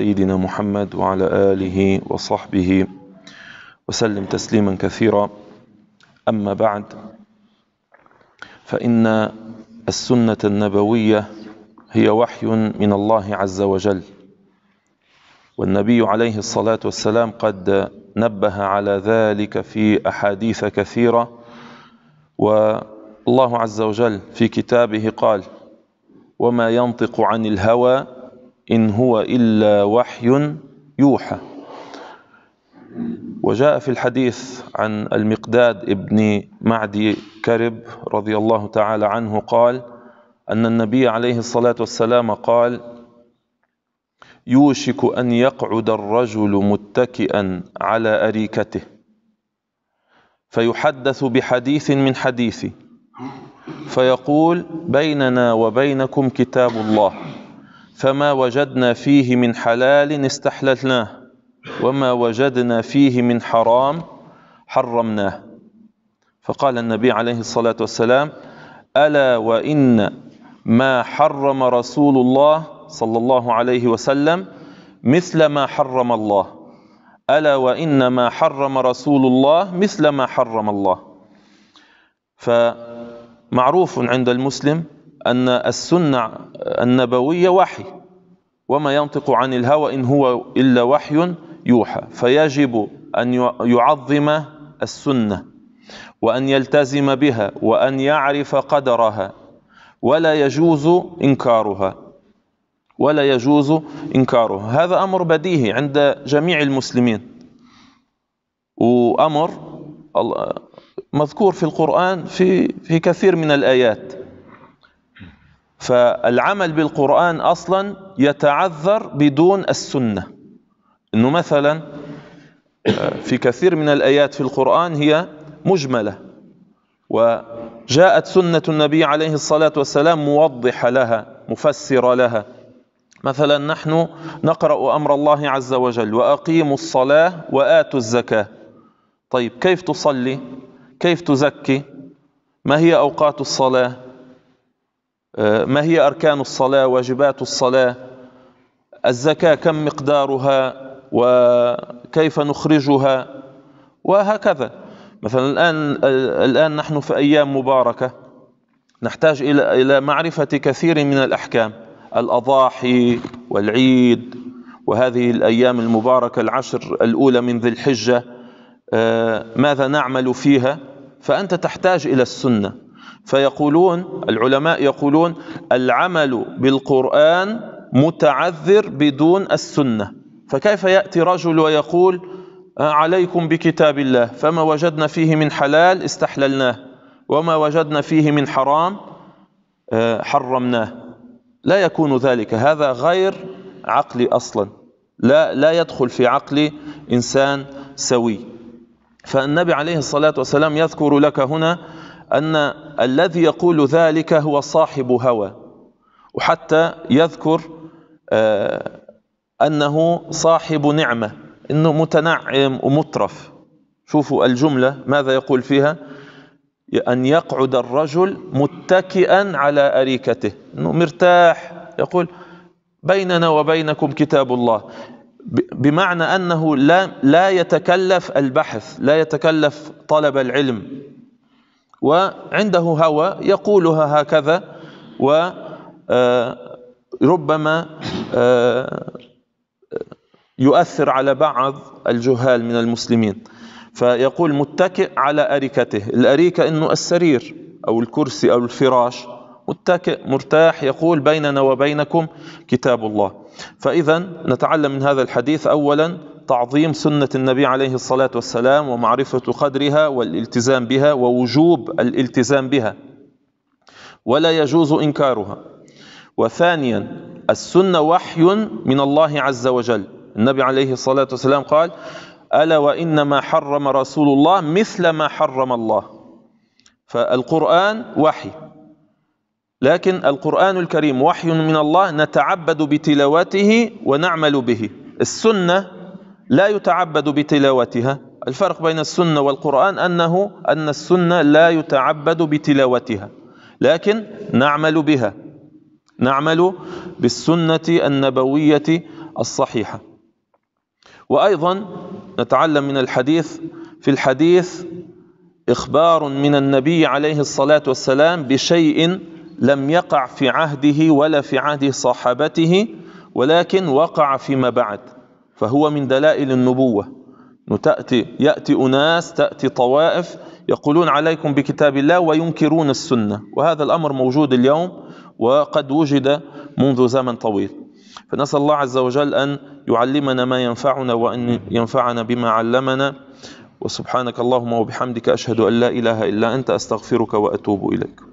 سيدنا محمد وعلى آله وصحبه وسلم تسليما كثيرا أما بعد فإن السنة النبوية هي وحي من الله عز وجل والنبي عليه الصلاة والسلام قد نبه على ذلك في أحاديث كثيرة والله عز وجل في كتابه قال وما ينطق عن الهوى إن هو إلا وحي يوحى وجاء في الحديث عن المقداد ابن معدي كرب رضي الله تعالى عنه قال أن النبي عليه الصلاة والسلام قال يوشك أن يقعد الرجل متكئا على أريكته فيحدث بحديث من حديثي فيقول بيننا وبينكم كتاب الله فما وجدنا فيه من حلال استحللناه وما وجدنا فيه من حرام حرمناه فقال النبي عليه الصلاة والسلام ألا وإن ما حرم رسول الله صلى الله عليه وسلم مثل ما حرم الله ألا وإن ما حرم رسول الله مثل ما حرم الله فمعروف عند المسلم أن السنة النبوية وحي وما ينطق عن الهوى إن هو إلا وحي يوحى فيجب أن يعظم السنة وأن يلتزم بها وأن يعرف قدرها ولا يجوز إنكارها ولا يجوز إنكارها هذا أمر بديهي عند جميع المسلمين وأمر مذكور في القرآن في في كثير من الآيات فالعمل بالقرآن أصلا يتعذر بدون السنة أنه مثلا آه، في كثير من الآيات في القرآن هي مجملة وجاءت سنة النبي عليه الصلاة والسلام موضحة لها مفسرة لها مثلا نحن نقرأ أمر الله عز وجل وأقيموا الصلاة وآتوا الزكاة طيب كيف تصلي كيف تزكي ما هي أوقات الصلاة آه، ما هي أركان الصلاة واجبات الصلاة الزكاة كم مقدارها وكيف نخرجها وهكذا مثلا الآن, الآن نحن في أيام مباركة نحتاج إلى إلى معرفة كثير من الأحكام الأضاحي والعيد وهذه الأيام المباركة العشر الأولى من ذي الحجة آه، ماذا نعمل فيها فأنت تحتاج إلى السنة فيقولون العلماء يقولون العمل بالقرآن متعذر بدون السنة فكيف يأتي رجل ويقول أه، عليكم بكتاب الله فما وجدنا فيه من حلال استحللناه وما وجدنا فيه من حرام أه، حرمناه لا يكون ذلك هذا غير عقلي أصلا لا, لا يدخل في عقل إنسان سوي فالنبي عليه الصلاة والسلام يذكر لك هنا أن الذي يقول ذلك هو صاحب هوى وحتى يذكر آه، أنه صاحب نعمة أنه متنعم ومترف شوفوا الجملة ماذا يقول فيها أن يقعد الرجل متكئا على أريكته أنه مرتاح يقول بيننا وبينكم كتاب الله بمعنى أنه لا, لا يتكلف البحث لا يتكلف طلب العلم وعنده هوى يقولها هكذا وربما آه، آه، يؤثر على بعض الجهال من المسلمين فيقول متكئ على أريكته الأريكة إنه السرير أو الكرسي أو الفراش متكئ مرتاح يقول بيننا وبينكم كتاب الله فإذا نتعلم من هذا الحديث أولا تعظيم سنة النبي عليه الصلاة والسلام ومعرفة قدرها والالتزام بها ووجوب الالتزام بها ولا يجوز إنكارها وثانيا السنة وحي من الله عز وجل النبي عليه الصلاة والسلام قال ألا وإنما حرم رسول الله مثل ما حرم الله فالقرآن وحي لكن القرآن الكريم وحي من الله نتعبد بتلاوته ونعمل به السنة لا يتعبد بتلاوتها الفرق بين السنة والقرآن أنه أن السنة لا يتعبد بتلاوتها لكن نعمل بها نعمل بالسنة النبوية الصحيحة وأيضا نتعلم من الحديث في الحديث إخبار من النبي عليه الصلاة والسلام بشيء لم يقع في عهده ولا في عهد صحابته ولكن وقع فيما بعد فهو من دلائل النبوة تأتي يأتي أناس تأتي طوائف يقولون عليكم بكتاب الله وينكرون السنة وهذا الأمر موجود اليوم وقد وجد منذ زمن طويل فنسأل الله عز وجل أن يعلمنا ما ينفعنا وأن ينفعنا بما علمنا وسبحانك اللهم وبحمدك أشهد أن لا إله إلا أنت أستغفرك وأتوب إليك